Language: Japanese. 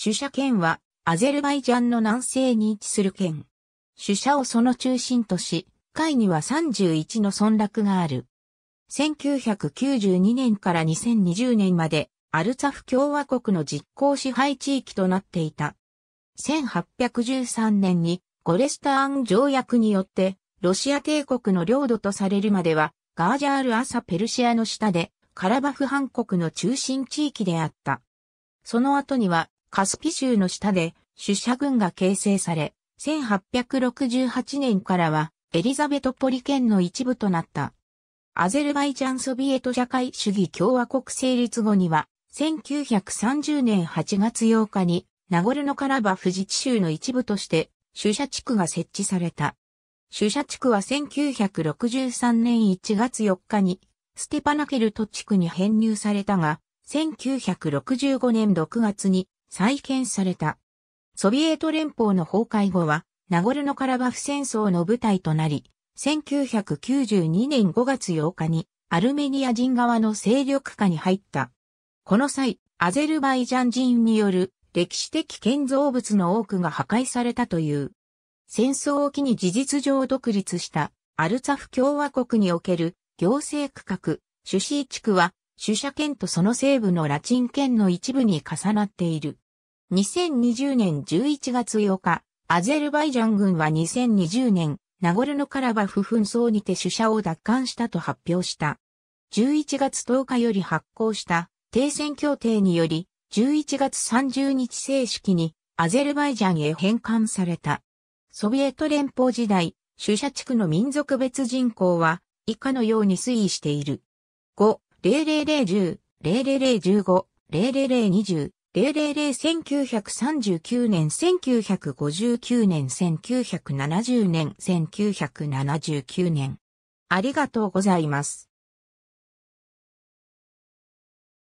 主社県は、アゼルバイジャンの南西に位置する県。主社をその中心とし、海には31の村落がある。1992年から2020年まで、アルツァフ共和国の実効支配地域となっていた。1813年に、ゴレスターン条約によって、ロシア帝国の領土とされるまでは、ガージャール・アサ・ペルシアの下で、カラバフ半国の中心地域であった。その後には、カスピ州の下で主社軍が形成され、1868年からはエリザベトポリ県の一部となった。アゼルバイジャンソビエト社会主義共和国成立後には、1930年8月8日にナゴルノカラバ富士地州の一部として主社地区が設置された。主社地区は1963年1月4日にステパナケルト地区に編入されたが、1965年6月に再建された。ソビエト連邦の崩壊後は、ナゴルノカラバフ戦争の舞台となり、1992年5月8日にアルメニア人側の勢力下に入った。この際、アゼルバイジャン人による歴史的建造物の多くが破壊されたという。戦争を機に事実上独立したアルツァフ共和国における行政区画、主市地区は主社権とその西部のラチン圏の一部に重なっている。2020年11月8日、アゼルバイジャン軍は2020年、ナゴルノカラバフ紛争にて主社を奪還したと発表した。11月10日より発行した停戦協定により、11月30日正式にアゼルバイジャンへ返還された。ソビエト連邦時代、主社地区の民族別人口は以下のように推移している。5、00010、00015、00020、0 0九1 9 3 9年、1959年、1970年、1979年。ありがとうございます。